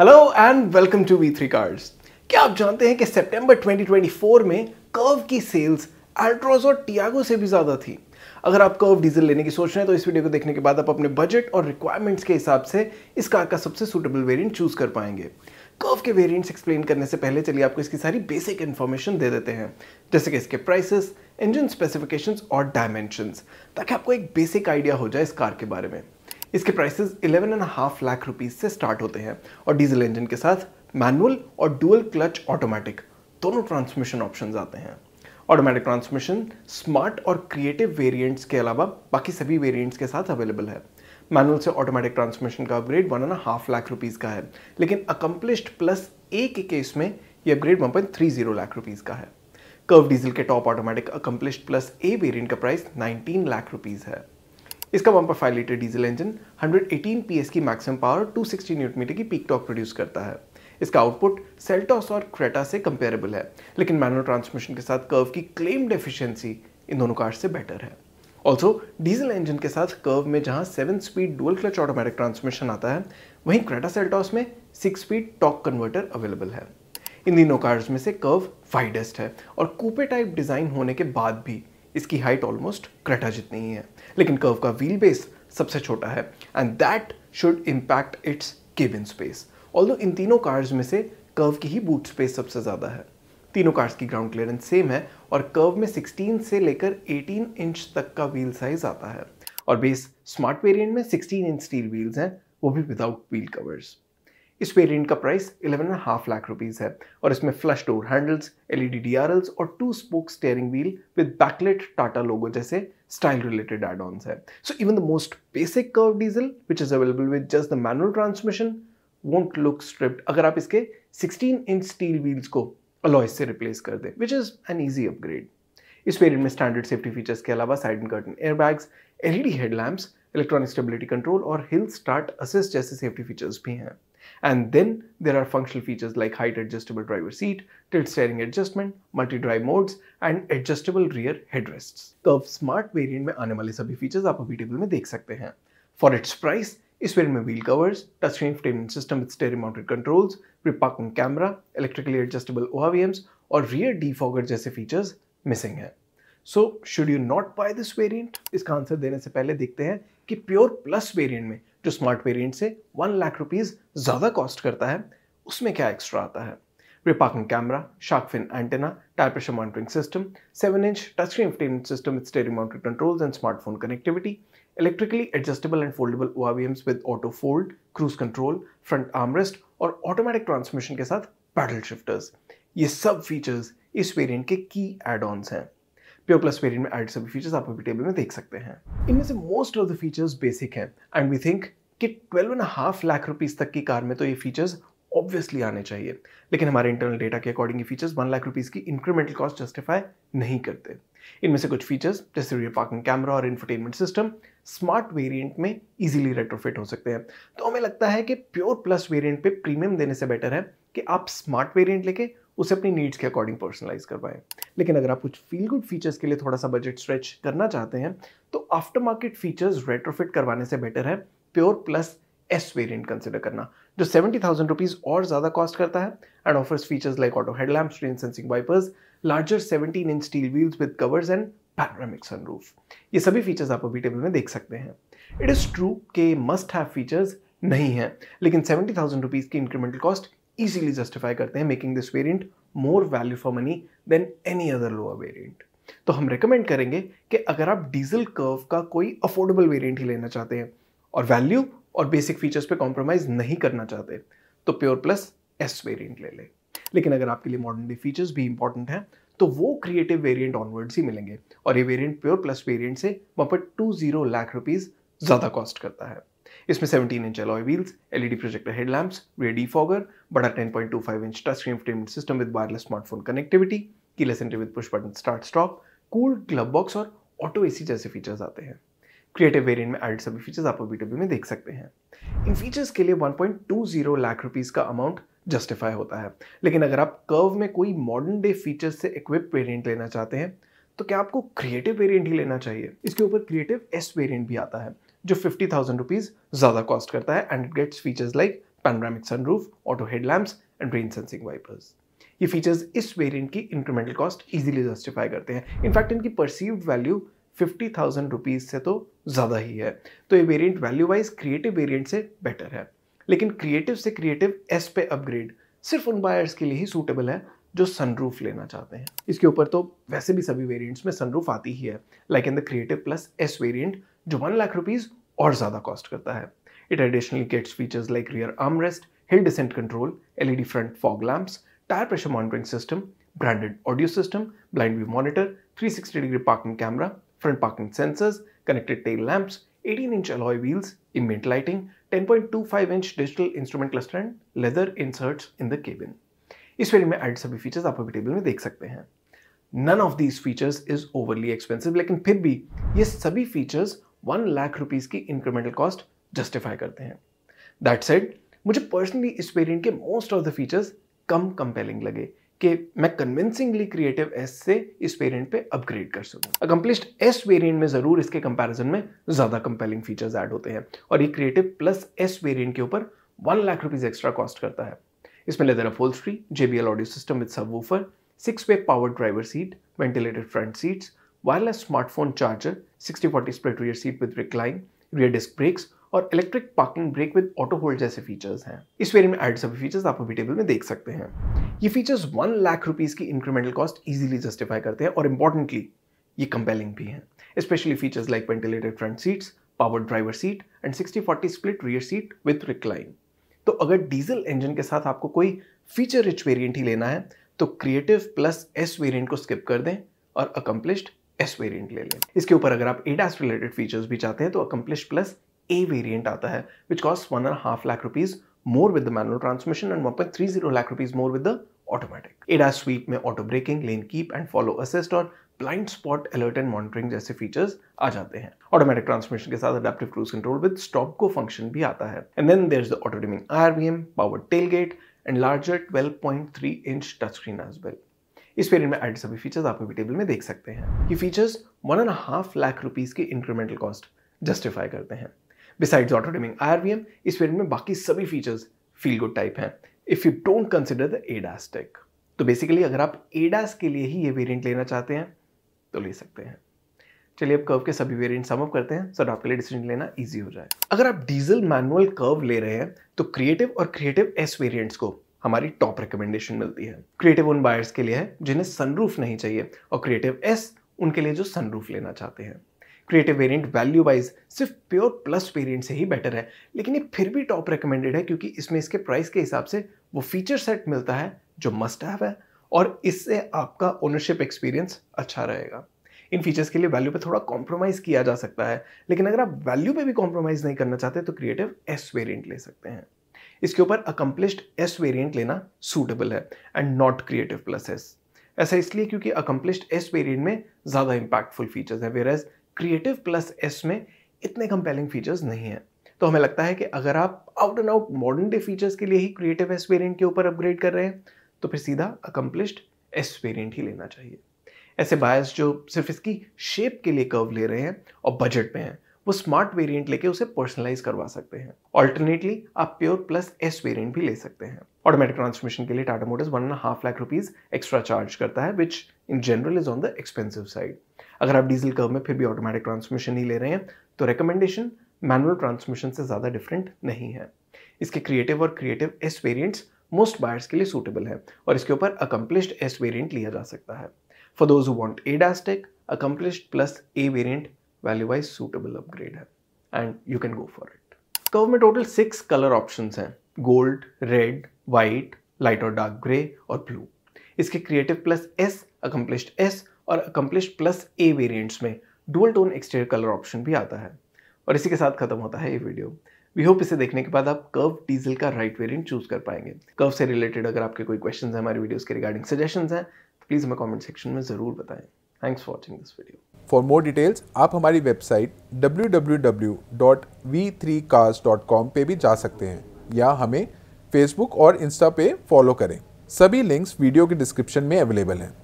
Hello and welcome to V three cars क्या आप जानते हैं कि सितंबर 2024 में कर्व की सेल्स अल्ट्रोज और टियागो से भी ज़्यादा थी अगर आप कर्व डीजल लेने की सोच रहे हैं तो इस वीडियो को देखने के बाद आप अपने बजट और रिक्वायरमेंट्स के हिसाब से इस कार का सबसे सूटेबल वेरिएंट चूज कर पाएंगे कर्व के वेरिएंट्स एक्सप्लेन करने से पहले चलिए आपको इसकी सारी बेसिक इन्फॉर्मेशन दे देते हैं जैसे कि इसके प्राइसेस इंजन स्पेसिफिकेशंस और डायमेंशंस ताकि आपको एक बेसिक आइडिया हो जाए इस कार के बारे में इसके prices eleven and half lakh rupees से स्टार्ट होते हैं और डीजल इंजन के साथ मैनुअल और डुअल क्लच ऑटोमेटिक दोनों ट्रांसमिशन ऑप्शन आते हैं ऑटोमेटिक ट्रांसमिशन स्मार्ट और क्रिएटिव वेरियंट्स के अलावा बाकी सभी वेरियंट्स के साथ अवेलेबल है मैनुअल से ऑटोमेटिक ट्रांसमिशन का upgrade one and half lakh rupees का है लेकिन अकम्पलिश्ड प्लस ए के केस में ये upgrade one point three zero lakh rupees का है कर्व डीजल के top automatic accomplished plus A variant का प्राइस नाइनटीन लाख रुपीज़ है इसका five litre diesel engine 118 PS की मैक्सिमम पावर 260 न्यूट मीटर की पीक टॉक प्रोड्यूस करता है इसका आउटपुट सेल्टॉस और क्रेटा से कंपेरेबल है लेकिन मैनुअल ट्रांसमिशन के साथ कर्व की क्लेम डेफिशिएंसी इन दोनों कार्स से बेटर है ऑल्सो डीजल इंजन के साथ कर्व में जहां seven speed dual clutch automatic transmission आता है वहीं क्रेटा सेल्टॉस में six speed torque converter available है इन दिनों कार्स में से कर्व वाइडेस्ट है और कूपे टाइप डिज़ाइन होने के बाद भी इसकी हाइट ऑलमोस्ट क्रेटा जितनी ही है लेकिन कर्व का व्हील बेस सबसे छोटा है and that should impact its cabin space all in तीनों कार्स में से कर्व की ही बूट स्पेस सबसे ज़्यादा है तीनों कार्स की ग्राउंड क्लियरेंस सेम है और कर्व में 16 से लेकर 18 इंच तक का व्हील साइज आता है और बेस स्मार्ट वेरिएंट में 16 इंच स्टील व्हील्स हैं वो भी विदाउट व्हील कवर्स इस वेरिएंट का price eleven and half lakh rupees है और इसमें flush door handles LED DRLs और two spoke steering wheel with backlit Tata logo जैसे स्टाइल रिलेटेड एड ऑन है so even the most basic curve diesel which is available with just the manual transmission won't look stripped अगर आप इसके 16 inch steel wheels को alloys से replace कर दें विच is an easy upgrade इस variant में स्टैंडर्ड सेफ्टी फीचर्स के अलावा side and curtain airbags LED headlamps electronic stability control और हिल स्टार्ट असिस्ट जैसे सेफ्टी फीचर्स भी हैं And then there are functional features like height adjustable driver seat, tilt steering adjustment, multi-drive modes and adjustable rear headrests. तो अब smart variant में आने वाले सभी फीचर्स आप अभी टेबल में देख सकते हैं फॉर इट्स प्राइस इस वेरिएंट में wheel covers touch screen infotainment system with steering mounted controls pre camera electrically adjustable ORVMs और रियर डीफॉगर जैसे फीचर्स मिसिंग हैं so should you not buy this variant इसका आंसर देने से पहले देखते हैं कि प्योर प्लस वेरिएंट में जो स्मार्ट वेरियंट से वन लाख रुपीज़ ज़्यादा कॉस्ट करता है उसमें क्या एक्स्ट्रा आता है rear parking camera shark fin antenna tyre pressure monitoring system seven inch touch screen entertainment system with steering mounted controls and smartphone connectivity electrically adjustable and foldable O with auto fold cruise control front armrest और automatic transmission के साथ paddle shifters ये सब features इस variant के की add ons हैं pure plus variant में एड सभी फीचर्स आप अभी टेबल में देख सकते हैं इनमें से most of the features basic हैं एंड वी थिंक कि twelve and half lakh rupees तक की कार में तो ये फीचर्स ऑब्वियसली आने चाहिए लेकिन हमारे इंटरनल डेटा के अकॉर्डिंग ये फीचर्स वन लाख रुपीज़ की इंक्रीमेंटल कॉस्ट जस्टिफाई नहीं करते इनमें से कुछ फीचर्स जैसे रियर पार्किंग कैमरा और इंफरटेनमेंट सिस्टम स्मार्ट वेरिएंट में इजीली रेट्रोफिट हो सकते हैं तो हमें लगता है कि प्योर प्लस वेरिएंट पे प्रीमियम देने से बेटर है कि आप स्मार्ट वेरिएंट लेके उसे अपनी नीड्स के अकॉर्डिंग पर्सनलाइज करवाएं लेकिन अगर आप कुछ फील गुड फीचर्स के लिए थोड़ा सा बजट स्ट्रेच करना चाहते हैं तो आफ्टर मार्केट फीचर्स रेट्रोफिट करवाने से बेटर है pure plus S variant consider करना जो सेवेंटी थाउजेंड रुपीज़ और ज़्यादा कॉस्ट करता है and offers features like auto headlamp rain sensing wipers larger seventeen inch steel wheels with covers and panoramic sunroof ये सभी फीचर्स आप अभी टेबल में देख सकते हैं इट इज़ ट्रू के मस्ट हैव फीचर्स नहीं है लेकिन सेवेंटी थाउजेंड रुपीज़ की incremental cost easily justify karte hain making this variant more value for money than any other lower variant. तो हम recommend करेंगे कि अगर आप डीजल कर्व का कोई affordable variant ही लेना चाहते हैं और value और basic features पे compromise नहीं करना चाहते तो प्योर प्लस एस वेरिएंट ले लें लेकिन अगर आपके लिए मॉडर्न डे फीचर्स भी इंपॉर्टेंट हैं तो वो क्रिएटिव वेरिएंट ऑनवर्ड्स ही मिलेंगे और ये वेरिएंट प्योर प्लस वेरिएंट से वहाँ पर टू जीरो लाख रुपीज़ ज़्यादा कॉस्ट करता है इसमें 17 inch alloy wheels LED projector headlamps rear fogger बड़ा 10.25 inch touch screen entertainment system with wireless smartphone connectivity keyless entry with push button start stop cool glove box और auto AC जैसे features आते हैं creative variant में add सभी features आप बी में देख सकते हैं इन फीचर्स के लिए 1.20 लाख रुपीज़ का अमाउंट जस्टिफाई होता है लेकिन अगर आप कर्व में कोई मॉडर्न डे फीचर्स से इक्विप वेरिएंट लेना चाहते हैं तो क्या आपको क्रिएटिव वेरिएंट ही लेना चाहिए इसके ऊपर क्रिएटिव एस वेरिएंट भी आता है जो फिफ्टी थाउजेंड रुपीज़ ज़्यादा कॉस्ट करता है and it gets features like panoramic sunroof auto headlamps and rain sensing wipers ये फीचर्स इस वेरिएंट की इंक्रीमेंटल कॉस्ट इजीली जस्टिफाई करते हैं इनफैक्ट इनकी perceived value fifty thousand rupees से तो ज़्यादा ही है तो ये variant value wise creative variant से बेटर है लेकिन क्रिएटिव से क्रिएटिव एस पे अपग्रेड सिर्फ उन बायर्स के लिए ही सूटेबल है जो सनरूफ लेना चाहते हैं इसके ऊपर तो वैसे भी सभी वेरिएंट्स में सनरूफ आती ही है like in the creative plus S variant जो वन लाख रुपीज़ और ज़्यादा कॉस्ट करता है it additional gets features like rear armrest hill descent control LED front fog lamps tyre pressure monitoring system branded audio system blind view monitor 360 degree parking camera front parking sensors connected tail lamps 18 inch alloy wheels ambient lighting 10.25 inch digital instrument cluster and leather inserts in the cabin इस variant में add सभी features आप अभी table में देख सकते हैं none of these features is overly expensive लेकिन फिर भी ये सभी फीचर्स वन लाख रुपीज की इंक्रीमेंटल कॉस्ट जस्टिफाई करते हैं दैट सेड मुझे पर्सनली इस वेरियंट के मोस्ट ऑफ द फीचर्स कम कंपेलिंग लगे कि मैं कन्विंसिंगली क्रिएटिव एस से इस वेरियंट पे अपग्रेड कर सकूँ अकम्पलिश्ड एस वेरियंट में ज़रूर इसके कंपेरिजन में ज़्यादा कंपेलिंग फीचर्स एड होते हैं और ये क्रिएटिव प्लस एस वेरियंट के ऊपर one lakh rupees extra cost करता है इसमें leather upholstery J B L audio system with subwoofer six way power driver seat ventilated front seats wireless smartphone charger 60-40 split rear seat with recline rear disc brakes और electric parking brake with auto hold जैसे features हैं इस variant में add सभी features आप अभी table में देख सकते हैं ये फीचर्स वन लाख रुपीज़ की इंक्रीमेंटल कॉस्ट इजीली जस्टिफाई करते हैं और इंपॉर्टेंटली ये कंपेलिंग भी हैं specially features like ventilated front seats power driver seat and 60-40 split rear seat with recline तो अगर डीजल इंजन के साथ आपको कोई फीचर रिच वेरियंट ही लेना है तो क्रिएटिव प्लस एस वेरियंट को स्किप कर दें और अकम्पलिश्ड एस वेरियंट ले लें इसके ऊपर अगर आप एडास रिलेटेड फीचर्स भी चाहते हैं तो अकम्पलिश प्लस ए वेरियंट आता है which cost one and half lakh rupees more with the manual transmission and one point three zero lakh rupees more with the automatic ADAS suite में auto braking lane keep and follow assist और blind spot alert and monitoring जैसे features आ जाते हैं automatic transmission के साथ adaptive cruise control with stop go function भी आता है and then there is the auto dimming M power tailgate and larger twelve point three inch touch screen as well इस period में add सभी features आप अभी table में देख सकते हैं ये features one and half lakh rupees की इंक्रीमेंटल कॉस्ट जस्टिफाई करते हैं बिसाइड्स ऑटो डिमिंग आई इस पीरियड में बाकी सभी फीचर्स फील गुड टाइप हैं if you don't consider the ADAS tech तो बेसिकली अगर आप एडास के लिए ही ये वेरियंट लेना चाहते हैं तो ले सकते हैं चलिए अब कर्व के सभी वेरिएंट सम अप करते हैं सो आपके लिए डिसीजन लेना इजी हो जाए अगर आप डीजल मैनुअल कर्व ले रहे हैं तो क्रिएटिव और क्रिएटिव एस वेरिएंट्स को हमारी टॉप रिकमेंडेशन मिलती है क्रिएटिव उन बायर्स के लिए है जिन्हें सनरूफ नहीं चाहिए और क्रिएटिव एस उनके लिए जो सनरूफ लेना चाहते हैं क्रिएटिव वेरिएंट वैल्यू वाइज सिर्फ प्योर प्लस वेरिएंट से ही बेटर है लेकिन ये फिर भी टॉप रिकमेंडेड है क्योंकि इसमें इसके प्राइस के हिसाब से वो फीचर सेट मिलता है जो मस्ट हैव है और इससे आपका ओनरशिप एक्सपीरियंस अच्छा रहेगा इन फीचर्स के लिए वैल्यू पे थोड़ा कॉम्प्रोमाइज़ किया जा सकता है लेकिन अगर आप वैल्यू पे भी कॉम्प्रोमाइज़ नहीं करना चाहते तो क्रिएटिव एस वेरिएंट ले सकते हैं इसके ऊपर अकम्पलिश्ड एस वेरियंट लेना सूटेबल है and not creative plus S ऐसा इसलिए क्योंकि अकम्पलिश्ड एस वेरियंट में ज़्यादा इम्पैक्टफुल फीचर्स हैं whereas creative plus S में इतने कंपेलिंग फीचर्स नहीं हैं तो हमें लगता है कि अगर आप out and out modern day features के लिए ही क्रिएटिव एस वेरियंट के ऊपर अपग्रेड कर रहे हैं तो फिर सीधा अकम्पलिश्ड एस वेरियंट ही लेना चाहिए ऐसे बायस जो सिर्फ इसकी शेप के लिए कर्व ले रहे हैं और बजट में हैं वो स्मार्ट वेरिएंट लेके उसे पर्सनलाइज करवा सकते हैं ऑल्टरनेटली आप प्योर प्लस एस वेरिएंट भी ले सकते हैं ऑटोमेटिक ट्रांसमिशन के लिए Tata Motors one and half lakh rupees extra charge करता है which in general is on the expensive side अगर आप डीजल कर्व में फिर भी ऑटोमेटिक ट्रांसमिशन ही ले रहे हैं तो रिकमेंडेशन मैनुअल ट्रांसमिशन से ज़्यादा डिफरेंट नहीं है इसके क्रिएटिव और creative S variants most buyers के लिए सूटेबल है और इसके ऊपर अकम्पलिश्ड एस वेरियंट लिया जा सकता है for those who want a डास्टेक accomplished plus A variant value wise suitable upgrade है and you can go for it Curvv में टोटल सिक्स कलर ऑप्शंस हैं गोल्ड रेड वाइट लाइट और dark grey और ब्लू इसके creative plus S accomplished S और accomplished plus A variants में dual tone exterior colour option भी आता है और इसी के साथ खत्म होता है ये वीडियो वी होप इसे देखने के बाद आप कर्व डीजल का राइट वेरिएंट चूज कर पाएंगे कर्व से रिलेटेड अगर आपके कोई क्वेश्चन हैं हमारे वीडियोस के रिगार्डिंग सजेशन हैं तो प्लीज़ हमें कॉमेंट सेक्शन में ज़रूर बताएं thanks for watching this video for more details आप हमारी वेबसाइट www.v3cars.com पे भी जा सकते हैं या हमें फेसबुक और इंस्टा पे फॉलो करें सभी लिंक्स वीडियो के डिस्क्रिप्शन में अवेलेबल हैं